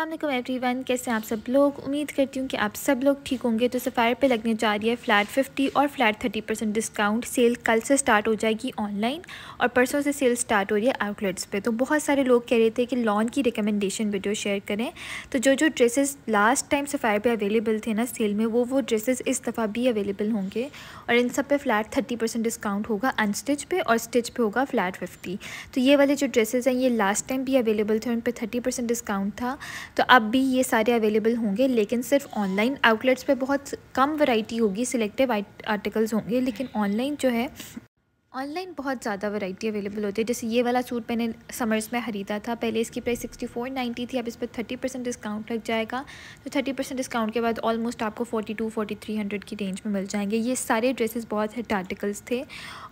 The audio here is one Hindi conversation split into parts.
असलम एवरीवन कैसे हैं आप सब लोग उम्मीद करती हूँ कि आप सब लोग ठीक होंगे तो सफ़ायर पे लगने जा रही है फ्लैट 50 और फ्लैट 30 परसेंट डिस्काउंट सेल कल से स्टार्ट हो जाएगी ऑनलाइन और परसों से सेल स्टार्ट हो रही है आउटलेट्स पे तो बहुत सारे लोग कह रहे थे कि लॉन की रिकमेंडेशन वीडियो शेयर करें तो जो जो ड्रेसेस लास्ट टाइम सफ़ायर पर अवेलेबल थे ना सेल में वो वो ड्रेसेस इस दफ़ा भी अवेलेबल होंगे और इन सब पे फ्लैट थर्टी परसेंट डिस्काउंट होगा अनस्टिच पे और स्टिच पे होगा फ्लैट फिफ्टी तो ये वाले जो ड्रेसेज़ हैं ये लास्ट टाइम भी अवेलेबल थे उन पर थर्टी परसेंट डिस्काउंट था तो अब भी ये सारे अवेलेबल होंगे लेकिन सिर्फ ऑनलाइन आउटलेट्स पे बहुत कम वैरायटी होगी सिलेक्टिव आर्टिकल्स होंगे लेकिन ऑनलाइन जो है ऑनलाइन बहुत ज़्यादा वैरायटी अवेलेबल होती है जैसे ये वाला सूट मैंने समर्स में ख़रीदा था पहले इसकी प्राइस सिक्सटी फोर नाइन्टी थी अब इस पर थर्टी परसेंट डिस्काउंट लग जाएगा तो थर्टी परसेंट डिस्काउंट के बाद ऑलमोस्ट आपको forty two forty three hundred की रेंज में मिल जाएंगे ये सारे ड्रेसेस बहुत हिट आर्टिकल्स थे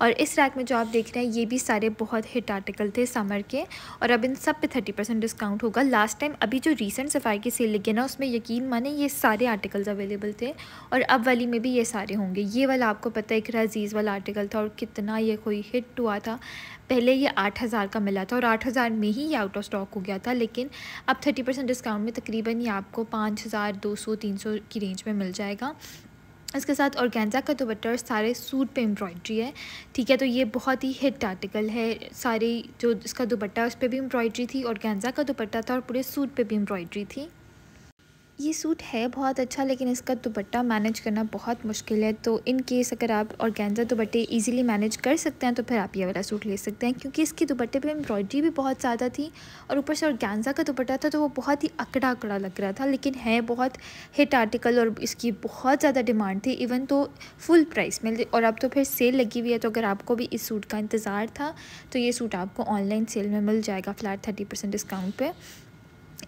और इस रैक में जो आप देख रहे हैं ये भी सारे बहुत हिट आर्टिकल थे समर के और अब इन सब पे थर्टी परसेंट डिस्काउंट होगा लास्ट टाइम अभी जो रिसेंट सफ़ाई की सेल लगी है ना उसमें यकीन माने ये सारे आर्टिकल्स अवेलेबल थे और अब वाली में भी ये सारे होंगे ये वाला आपको पता है एक रजीज़ वाला आर्टिकल था और कितना ये ये कोई हिट हुआ था पहले ये आठ हज़ार का मिला था और आठ हज़ार में ही ये आउट ऑफ स्टॉक हो गया था लेकिन अब थर्टी परसेंट डिस्काउंट में तकरीबन ये आपको पाँच हज़ार दो सौ तीन सौ की रेंज में मिल जाएगा इसके साथ ऑर्गेन्जा का दुपट्टा सारे सूट पे एम्ब्रॉयड्री है ठीक है तो ये बहुत ही हिट आर्टिकल है सारी जो इसका दुपट्टा उस पर भी एम्ब्रॉयड्री थी और गेंजा का दुपट्टा था और पूरे सूट पे भी एम्ब्रॉयड्री थी ये सूट है बहुत अच्छा लेकिन इसका दुपट्टा मैनेज करना बहुत मुश्किल है तो इन केस अगर आप और गेंजा दुपट्टे ईजिली मैनेज कर सकते हैं तो फिर आप ये वाला सूट ले सकते हैं क्योंकि इसके दुपट्टे पे एम्ब्रॉयडरी भी बहुत ज़्यादा थी और ऊपर से और गेंजा का दुपट्टा था तो वो बहुत ही अकड़ा अकड़ा लग रहा था लेकिन है बहुत हिट आर्टिकल और इसकी बहुत ज़्यादा डिमांड थी इवन तो फुल प्राइस में और अब तो फिर सेल लगी हुई है तो अगर आपको भी इस सूट का इंतज़ार था तो ये सूट आपको ऑनलाइन सेल में मिल जाएगा फ्लैट थर्टी परसेंट डिस्काउंट पर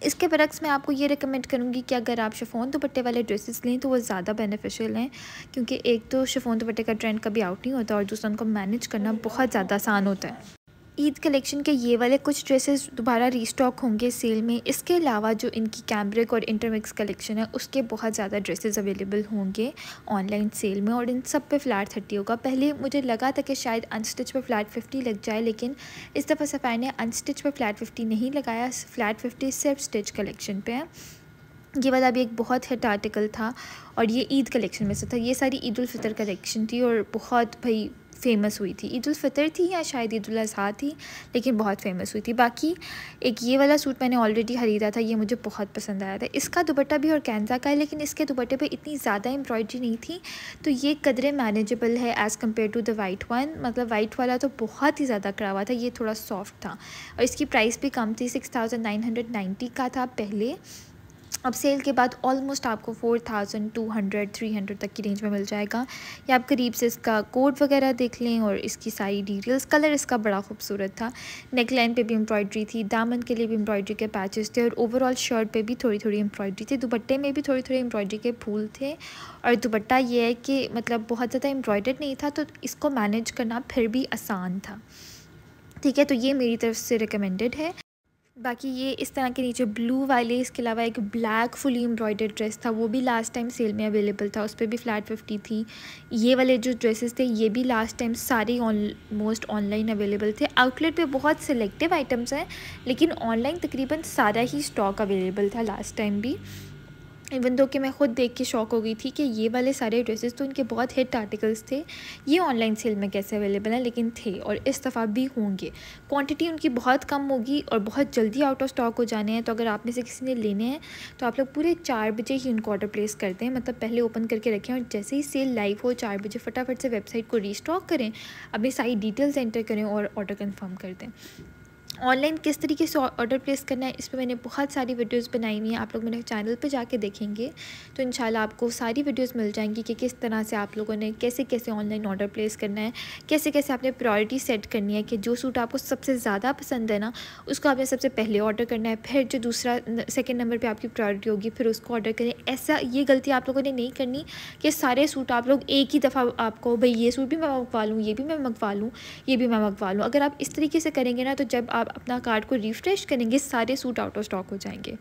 इसके बरक्स मैं आपको ये रिकमेंड करूँगी कि अगर आप शिफोन दुपट्टे वाले ड्रेसेस लें तो वो ज़्यादा बेनिफिशियल हैं क्योंकि एक तो शिफोन दुपट्टे का ट्रेंड कभी आउट नहीं होता और दूसरा उनको मैनेज करना बहुत ज़्यादा आसान होता है ईद कलेक्शन के ये वाले कुछ ड्रेसेस दोबारा रीस्टॉक होंगे सेल में इसके अलावा जो इनकी कैम्ब्रिक और इंटरमिक्स कलेक्शन है उसके बहुत ज़्यादा ड्रेसेस अवेलेबल होंगे ऑनलाइन सेल में और इन सब पे फ्लैट थर्टी होगा पहले मुझे लगा था कि शायद अनस्टिच पे फ्लैट फिफ्टी लग जाए लेकिन इस दफ़ा सफ़ाई ने अनस्टिच पर फ्लैट फिफ्टी नहीं लगाया फ्लैट फिफ्टी सिर्फ स्टिच कलेक्शन पर है ये वाला भी एक बहुत हिट आर्टिकल था और ये ईद कलेक्शन में से था ये सारी ईद उल फितर कलेक्शन थी और बहुत भाई फेमस हुई थी ईद फ़ितर थी या शायद ईद थी लेकिन बहुत फेमस हुई थी बाकी एक ये वाला सूट मैंने ऑलरेडी ख़रीदा था ये मुझे बहुत पसंद आया था इसका दुपट्टा भी और कैंजा का है लेकिन इसके दुपट्टे पे इतनी ज़्यादा एम्ब्रॉयडरी नहीं थी तो ये कदरे मैनेजेबल है as compare to the white one मतलब वाइट वाला तो बहुत ही ज़्यादा हुआ था ये थोड़ा सॉफ्ट था और इसकी प्राइस भी कम थी six thousand nine hundred ninety का था पहले अब सेल के बाद ऑलमोस्ट आपको four thousand two hundred three hundred तक की रेंज में मिल जाएगा या आप करीब से इसका कोड वगैरह देख लें और इसकी सारी डिटेल्स कलर इसका बड़ा खूबसूरत था नेक लाइन पे भी एम्ब्रॉयड्री थी दामन के लिए भी एम्ब्रॉयड्री के पैचेस थे और ओवरऑल शर्ट पे भी थोड़ी थोड़ी एम्ब्रॉयड्री थी दुपट्टे में भी थोड़ी थोड़ी एम्ब्रॉयड्री के फूल थे और दुपट्टा ये है कि मतलब बहुत ज़्यादा एम्ब्रॉयडर्ड नहीं था तो इसको मैनेज करना फिर भी आसान था ठीक है तो ये मेरी तरफ से रिकमेंडेड है बाकी ये इस तरह के नीचे ब्लू वाले इसके अलावा एक ब्लैक फुली एम्ब्रॉयडर्ड ड्रेस था वो भी लास्ट टाइम सेल में अवेलेबल था उस पर भी फ्लैट फिफ्टी थी ये वाले जो ड्रेसेस थे ये भी लास्ट टाइम सारे ऑलमोस्ट ऑनलाइन अवेलेबल थे आउटलेट पे बहुत सिलेक्टिव आइटम्स हैं लेकिन ऑनलाइन तकरीबन सारा ही स्टॉक अवेलेबल था लास्ट टाइम भी इवन दो कि मैं ख़ुद देख के शौक हो गई थी कि ये वाले सारे ड्रेसेस तो इनके बहुत हिट आर्टिकल्स थे ये ऑनलाइन सेल में कैसे अवेलेबल हैं लेकिन थे और इस दफ़ा भी होंगे क्वांटिटी उनकी बहुत कम होगी और बहुत जल्दी आउट ऑफ स्टॉक हो जाने हैं तो अगर आप में से किसी ने लेने हैं तो आप लोग पूरे चार बजे ही उनको ऑर्डर प्लेस करते हैं मतलब पहले ओपन करके रखें और जैसे ही सेल लाइव हो चार बजे फटाफट से वेबसाइट को रीस्टॉक करें अपनी सारी डिटेल्स एंटर करें और ऑर्डर कन्फर्म कर दें ऑनलाइन किस तरीके से ऑर्डर प्लेस करना है इस पर मैंने बहुत सारी वीडियोस बनाई हुई हैं आप लोग मेरे चैनल पर जाके देखेंगे तो इन आपको सारी वीडियोस मिल जाएंगी कि किस तरह से आप लोगों ने कैसे कैसे ऑनलाइन ऑर्डर प्लेस करना है कैसे कैसे आपने प्रायोरिटी सेट करनी है कि जो सूट आपको सबसे ज़्यादा पसंद है ना उसको आपने सबसे पहले ऑर्डर करना है फिर जो दूसरा सेकेंड नंबर पर आपकी प्रायोरिटी होगी फिर उसको ऑर्डर करें ऐसा ये गलती आप लोगों ने नहीं करनी कि सारे सूट आप लोग एक ही दफ़ा आपको भाई ये सूट भी मैं मंगवा लूँ ये भी मैं मंगवा लूँ ये भी मैं मंगवा लूँ अगर आप इस तरीके से करेंगे ना तो जब आप आप अपना कार्ड को रिफ़्रेश करेंगे सारे सूट आउट ऑफ स्टॉक हो जाएंगे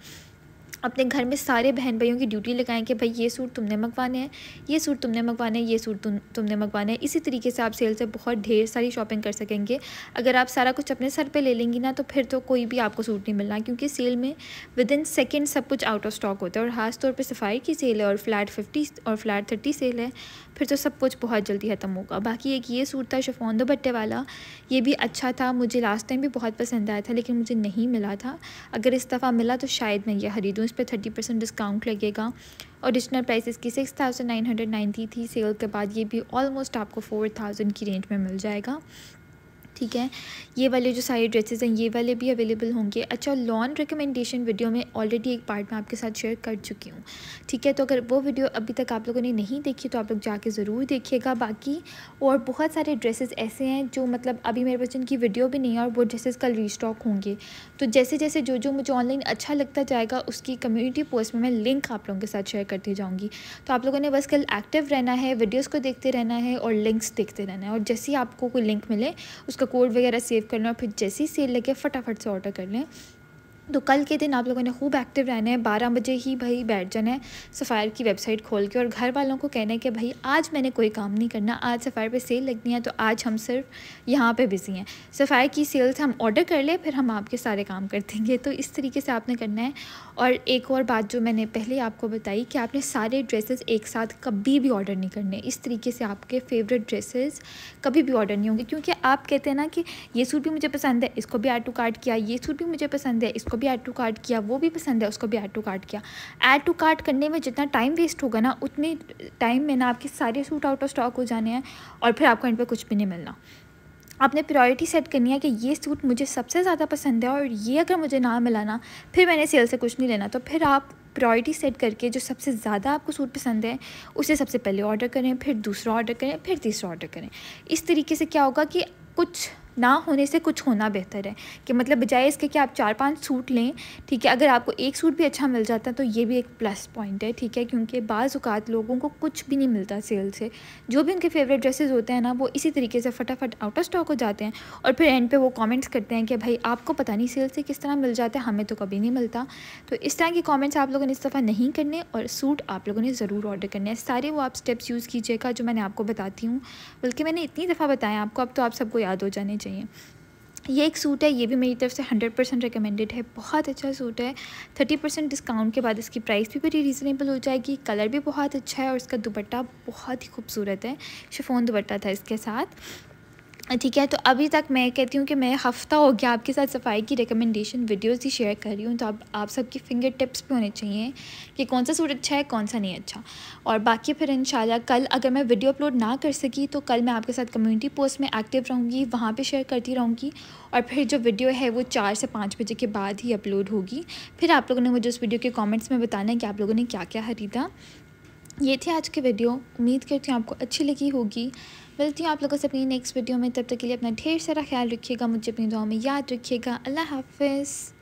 अपने घर में सारे बहन भाइयों की ड्यूटी लगाएं कि भाई ये सूट तुमने मंगवाने हैं ये सूट तुमने मंगवाने हैं ये सूट तुम तुमने मंगवाने हैं इसी तरीके से आप सेल से बहुत ढेर सारी शॉपिंग कर सकेंगे अगर आप सारा कुछ अपने सर पे ले लेंगी ना तो फिर तो कोई भी आपको सूट नहीं मिलना क्योंकि सेल में विद इन सेकेंड सब कुछ आउट ऑफ स्टॉक होता है और खासतौर पर सफाई की सेल है और फ्लैट फिफ्टी और फ्लैट थर्टी सेल है फिर तो सब कुछ बहुत जल्दी ख़त्म होगा बाकी एक ये सूट था शफोन दुपट्टे वाला ये भी अच्छा था मुझे लास्ट टाइम भी बहुत पसंद आया था लेकिन मुझे नहीं मिला था अगर इस दफ़ा मिला तो शायद मैं ये ख़रीदूँ इस पर थर्टी परसेंट डिस्काउंट लगेगा औरिजिनल प्राइस इसकी six thousand nine hundred ninety थी सेल के बाद ये भी ऑलमोस्ट आपको फोर थाउजेंड की रेंज में मिल जाएगा ठीक है ये वाले जो सारे ड्रेसेस हैं ये वाले भी अवेलेबल होंगे अच्छा लॉन रिकमेंडेशन वीडियो में ऑलरेडी एक पार्ट में आपके साथ शेयर कर चुकी हूँ ठीक है तो अगर वो वीडियो अभी तक आप लोगों ने नहीं देखी तो आप लोग जाके ज़रूर देखिएगा बाकी और बहुत सारे ड्रेसेस ऐसे हैं जो मतलब अभी मेरे पास इनकी वीडियो भी नहीं है और वो ड्रेसेस कल रीस्टॉक होंगे तो जैसे जैसे जो जो मुझे ऑनलाइन अच्छा लगता जाएगा उसकी कम्युनिटी पोस्ट में मैं लिंक आप लोगों के साथ शेयर करती जाऊँगी तो आप लोगों ने बस कल एक्टिव रहना है वीडियोज़ को देखते रहना है और लिंक्स देखते रहना है और जैसे ही आपको कोई लिंक मिले उसको उसका कोड वगैरह सेव कर लें और फिर जैसे ही सेल लगे फटाफट से ऑर्डर कर लें तो कल के दिन आप लोगों ने खूब एक्टिव रहना है बारह बजे ही भाई बैठ जाना है सफ़ायर की वेबसाइट खोल के और घर वालों को कहना है कि भाई आज मैंने कोई काम नहीं करना आज सफ़ायर पे सेल लगनी है तो आज हम सिर्फ यहाँ पे बिज़ी हैं सफ़ायर की सेल्स हम ऑर्डर कर ले फिर हम आपके सारे काम कर देंगे तो इस तरीके से आपने करना है और एक और बात जो मैंने पहले आपको बताई कि आपने सारे ड्रेसेस एक साथ कभी भी ऑर्डर नहीं करने इस तरीके से आपके फेवरेट ड्रेसेस कभी भी ऑर्डर नहीं होंगे क्योंकि आप कहते हैं ना कि ये सूट भी मुझे पसंद है इसको भी टू काट किया ये सूट भी मुझे पसंद है इसको उसको भी ऐड टू कार्ट किया वो भी पसंद है उसको भी ऐड टू कार्ट किया ऐड टू कार्ट करने में जितना टाइम वेस्ट होगा ना उतने टाइम में ना आपके सारे सूट आउट ऑफ स्टॉक हो जाने हैं और फिर आपको इन पर कुछ भी नहीं मिलना आपने प्रायोरिटी सेट करनी है कि ये सूट मुझे सबसे ज़्यादा पसंद है और ये अगर मुझे ना मिलाना फिर मैंने सेल से कुछ नहीं लेना तो फिर आप प्रायोरिटी सेट करके जो सबसे ज़्यादा आपको सूट पसंद है उसे सबसे पहले ऑर्डर करें फिर दूसरा ऑर्डर करें फिर तीसरा ऑर्डर करें इस तरीके से क्या होगा कि कुछ ना होने से कुछ होना बेहतर है कि मतलब बजाय इसके कि आप चार पांच सूट लें ठीक है अगर आपको एक सूट भी अच्छा मिल जाता है तो ये भी एक प्लस पॉइंट है ठीक है क्योंकि बाज़ात लोगों को कुछ भी नहीं मिलता सेल से जो भी उनके फेवरेट ड्रेसेस होते हैं ना वो इसी तरीके से फटाफट आउट ऑफ स्टॉक हो जाते हैं और फिर एंड पे वो कॉमेंट्स करते हैं कि भाई आपको पता नहीं सेल से किस तरह मिल जाता है हमें तो कभी नहीं मिलता तो इस तरह के कॉमेंट्स आप लोगों ने इस दफ़ा नहीं करने और सूट आप लोगों ने ज़रूर ऑर्डर करने हैं सारे वो आप स्टेप्स यूज़ कीजिएगा जो मैंने आपको बताती हूँ बल्कि मैंने इतनी दफ़ा बताया आपको अब तो आप सबको याद हो जाने चाहिए ये एक सूट है ये भी मेरी तरफ से हंड्रेड परसेंट रिकमेंडेड है बहुत अच्छा सूट है थर्टी परसेंट डिस्काउंट के बाद इसकी प्राइस भी बड़ी रीज़नेबल हो जाएगी कलर भी बहुत अच्छा है और इसका दुपट्टा बहुत ही खूबसूरत है शिफोन दुपट्टा था इसके साथ ठीक है तो अभी तक मैं कहती हूँ कि मैं हफ़्ता हो गया आपके साथ सफाई की रिकमेंडेशन वीडियोस ही शेयर कर रही हूँ तो आप आप सबकी फिंगर टिप्स भी होने चाहिए कि कौन सा सूट अच्छा है कौन सा नहीं अच्छा और बाकी फिर इन कल अगर मैं वीडियो अपलोड ना कर सकी तो कल मैं आपके साथ कम्युनिटी पोस्ट में एक्टिव रहूँगी वहाँ पर शेयर करती रहूँगी और फिर जो वीडियो है वो चार से पाँच बजे के बाद ही अपलोड होगी फिर आप लोगों ने मुझे उस वीडियो के कॉमेंट्स में बताना है कि आप लोगों ने क्या क्या खरीदा ये थी आज की वीडियो उम्मीद करती हूँ आपको अच्छी लगी होगी मिलती हूँ आप लोगों से अपनी नेक्स्ट वीडियो में तब तक के लिए अपना ढेर सारा ख्याल रखिएगा मुझे अपनी दुआ में याद रखिएगा अल्लाह हाफिज़